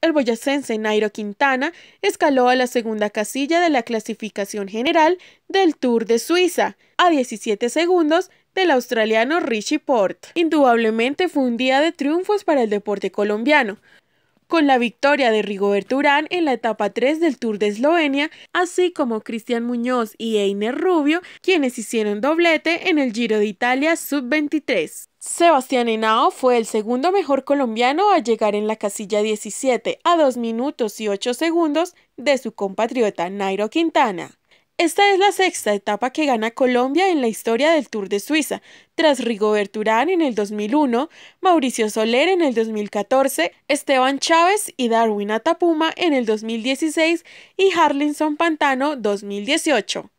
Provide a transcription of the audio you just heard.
El boyacense Nairo Quintana escaló a la segunda casilla de la clasificación general del Tour de Suiza, a 17 segundos del australiano Richie Port. Indudablemente fue un día de triunfos para el deporte colombiano, con la victoria de Rigoberto Urán en la etapa 3 del Tour de Eslovenia, así como Cristian Muñoz y Einer Rubio, quienes hicieron doblete en el Giro de Italia Sub-23. Sebastián Henao fue el segundo mejor colombiano a llegar en la casilla 17 a 2 minutos y 8 segundos de su compatriota Nairo Quintana. Esta es la sexta etapa que gana Colombia en la historia del Tour de Suiza, tras Rigobert Urán en el 2001, Mauricio Soler en el 2014, Esteban Chávez y Darwin Atapuma en el 2016 y Harlinson Pantano 2018.